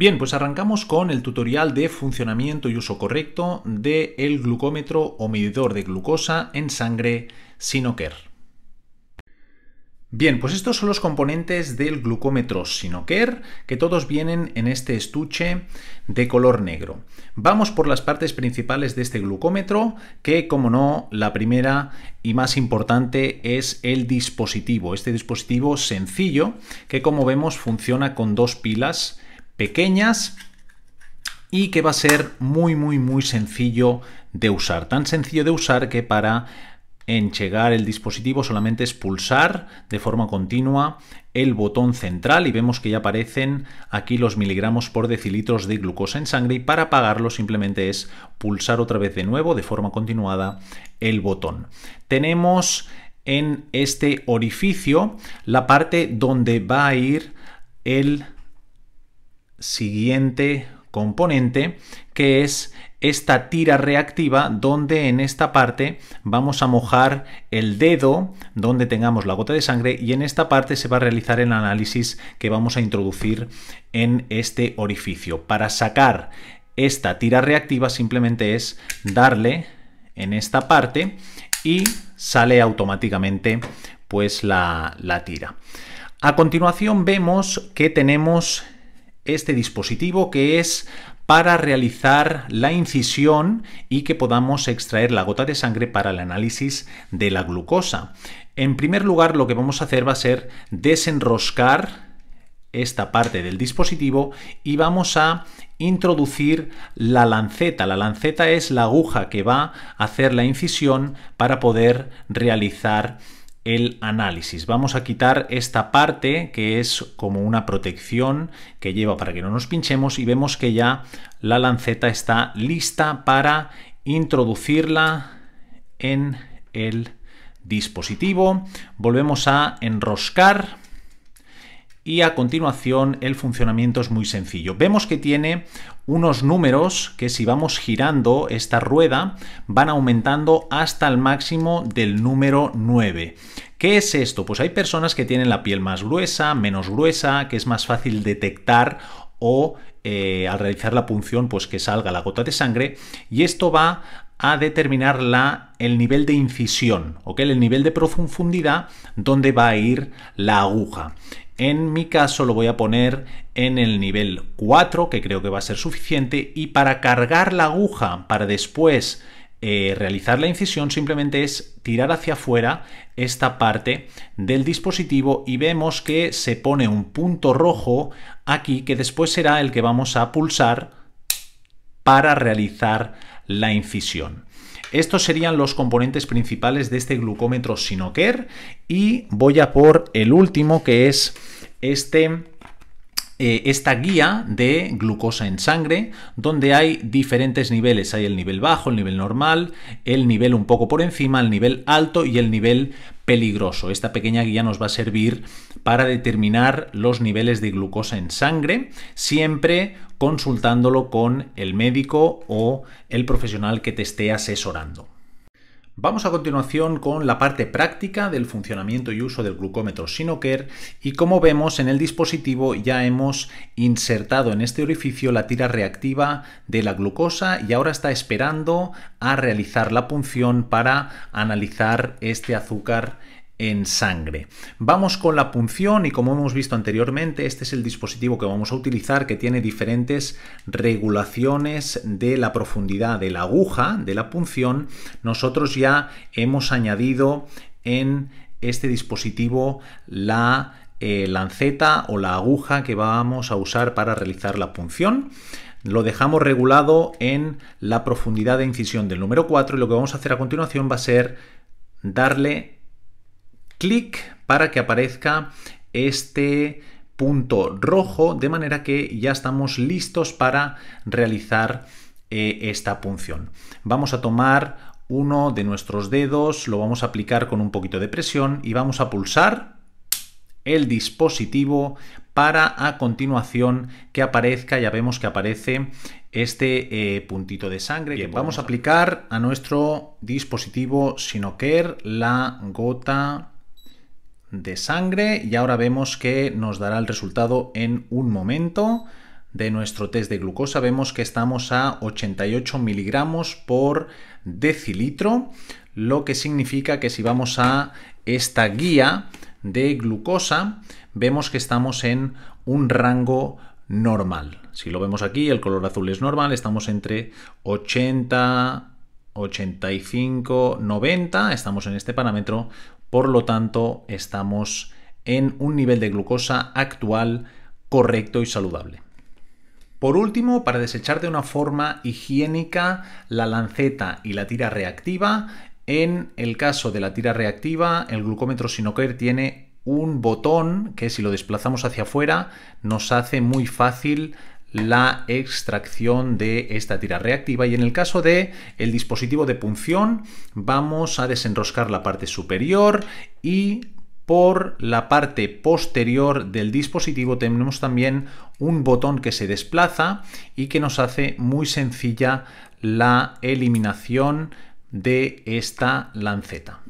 Bien, pues arrancamos con el tutorial de funcionamiento y uso correcto de el glucómetro o medidor de glucosa en sangre Sinocare. Bien, pues estos son los componentes del glucómetro Sinoker, que todos vienen en este estuche de color negro. Vamos por las partes principales de este glucómetro, que como no, la primera y más importante es el dispositivo. Este dispositivo sencillo, que como vemos funciona con dos pilas pequeñas y que va a ser muy, muy, muy sencillo de usar. Tan sencillo de usar que para enchegar el dispositivo solamente es pulsar de forma continua el botón central y vemos que ya aparecen aquí los miligramos por decilitros de glucosa en sangre y para apagarlo simplemente es pulsar otra vez de nuevo de forma continuada el botón. Tenemos en este orificio la parte donde va a ir el siguiente componente que es esta tira reactiva donde en esta parte vamos a mojar el dedo donde tengamos la gota de sangre y en esta parte se va a realizar el análisis que vamos a introducir en este orificio. Para sacar esta tira reactiva simplemente es darle en esta parte y sale automáticamente pues la, la tira. A continuación vemos que tenemos este dispositivo que es para realizar la incisión y que podamos extraer la gota de sangre para el análisis de la glucosa. En primer lugar, lo que vamos a hacer va a ser desenroscar esta parte del dispositivo y vamos a introducir la lanceta. La lanceta es la aguja que va a hacer la incisión para poder realizar el análisis. Vamos a quitar esta parte que es como una protección que lleva para que no nos pinchemos y vemos que ya la lanceta está lista para introducirla en el dispositivo. Volvemos a enroscar y a continuación el funcionamiento es muy sencillo. Vemos que tiene unos números que si vamos girando esta rueda van aumentando hasta el máximo del número 9. ¿Qué es esto? Pues hay personas que tienen la piel más gruesa, menos gruesa, que es más fácil detectar o eh, al realizar la punción pues que salga la gota de sangre y esto va a determinar la, el nivel de incisión, el nivel de profundidad donde va a ir la aguja. En mi caso lo voy a poner en el nivel 4, que creo que va a ser suficiente, y para cargar la aguja para después eh, realizar la incisión simplemente es tirar hacia afuera esta parte del dispositivo y vemos que se pone un punto rojo aquí que después será el que vamos a pulsar para realizar la incisión. Estos serían los componentes principales de este glucómetro Sinoker y voy a por el último que es este eh, esta guía de glucosa en sangre, donde hay diferentes niveles. Hay el nivel bajo, el nivel normal, el nivel un poco por encima, el nivel alto y el nivel peligroso. Esta pequeña guía nos va a servir para determinar los niveles de glucosa en sangre, siempre consultándolo con el médico o el profesional que te esté asesorando. Vamos a continuación con la parte práctica del funcionamiento y uso del glucómetro Sinocare y como vemos en el dispositivo ya hemos insertado en este orificio la tira reactiva de la glucosa y ahora está esperando a realizar la punción para analizar este azúcar en sangre. Vamos con la punción y como hemos visto anteriormente, este es el dispositivo que vamos a utilizar que tiene diferentes regulaciones de la profundidad de la aguja, de la punción. Nosotros ya hemos añadido en este dispositivo la eh, lanceta o la aguja que vamos a usar para realizar la punción lo dejamos regulado en la profundidad de incisión del número 4 y lo que vamos a hacer a continuación va a ser darle clic para que aparezca este punto rojo, de manera que ya estamos listos para realizar eh, esta punción. Vamos a tomar uno de nuestros dedos, lo vamos a aplicar con un poquito de presión y vamos a pulsar el dispositivo para a continuación que aparezca, ya vemos que aparece este eh, puntito de sangre. vamos a aplicar a nuestro dispositivo Sinoker la gota de sangre y ahora vemos que nos dará el resultado en un momento de nuestro test de glucosa vemos que estamos a 88 miligramos por decilitro, lo que significa que si vamos a esta guía de glucosa, vemos que estamos en un rango normal. Si lo vemos aquí, el color azul es normal, estamos entre 80, 85, 90, estamos en este parámetro por lo tanto, estamos en un nivel de glucosa actual correcto y saludable. Por último, para desechar de una forma higiénica la lanceta y la tira reactiva, en el caso de la tira reactiva, el glucómetro Sinoker tiene un botón que si lo desplazamos hacia afuera nos hace muy fácil la extracción de esta tira reactiva y en el caso de el dispositivo de punción vamos a desenroscar la parte superior y por la parte posterior del dispositivo tenemos también un botón que se desplaza y que nos hace muy sencilla la eliminación de esta lanceta.